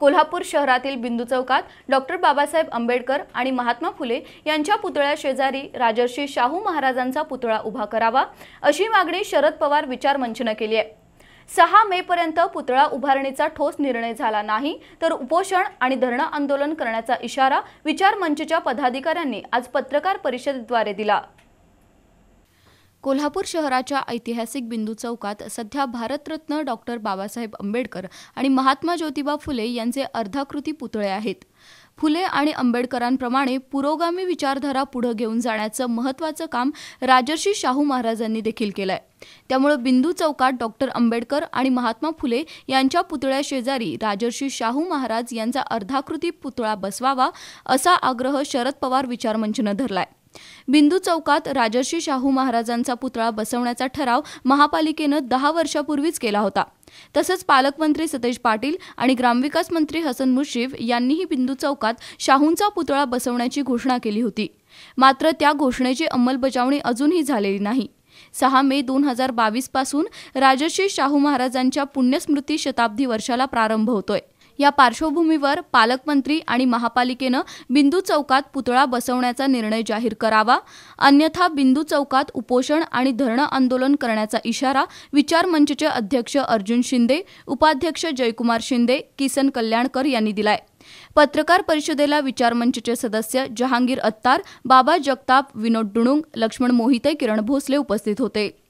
कोल्हापूर शहरातील बिंदू चौकात डॉक्टर बाबासाहेब आंबेडकर आणि महात्मा फुले यांच्या पुतळ्या शेजारी राजर्षी शाहू महाराजांचा पुतळा उभा करावा अशी मागणी शरद पवार विचार मंचनं केली आहे सहा मे पर्यंत पुतळा उभारणीचा ठोस निर्णय झाला नाही तर उपोषण आणि धरणं आंदोलन करण्याचा इशारा विचार मंचच्या पदाधिकाऱ्यांनी आज पत्रकार परिषदेद्वारे दिला कोल्हापूर शहराच्या ऐतिहासिक बिंदू चौकात सध्या भारतरत्न डॉक्टर बाबासाहेब आंबेडकर आणि महात्मा ज्योतिबा फुले यांचे अर्धाकृती पुतळे आहेत फुले आणि आंबेडकरांप्रमाणे पुरोगामी विचारधारा पुढे घेऊन जाण्याचं महत्वाचं काम राजर्षी शाहू महाराजांनी देखील केलंय त्यामुळे बिंदू चौकात डॉक्टर आंबेडकर आणि महात्मा फुले यांच्या पुतळ्याशेजारी राजर्षी शाहू महाराज यांचा अर्धाकृती पुतळा बसवावा असा आग्रह शरद पवार विचारमंचनं धरलाय बिंदू चौकात राजर्षी शाहू महाराजांचा पुतळा बसवण्याचा ठराव महापालिकेनं दहा वर्षापूर्वीच केला होता तसंच पालकमंत्री सतेज पाटील आणि ग्रामविकास मंत्री हसन मुश्रीफ यांनीही बिंदू चौकात शाहूंचा पुतळा बसवण्याची घोषणा केली होती मात्र त्या घोषणेची अंमलबजावणी अजूनही झालेली नाही सहा मे दोन हजार बावीस पासून राजर्षी शाहू महाराजांच्या पुण्यस्मृती शताब्दी वर्षाला प्रारंभ होतोय या पार्श्वभूमीवर पालकमंत्री आणि महापालिकेनं बिंदू चौकात पुतळा बसवण्याचा निर्णय जाहीर करावा अन्यथा बिंदू चौकात उपोषण आणि धरणं आंदोलन करण्याचा इशारा विचार मंचचे अध्यक्ष अर्जुन शिंदे उपाध्यक्ष जयकुमार शिंदे किसन कल्याणकर यांनी दिलाय पत्रकार परिषदेला मंचचे सदस्य जहांगीर अत्तार बाबा जगताप विनोद डुणुंग लक्ष्मण मोहिते किरण भोसले उपस्थित होते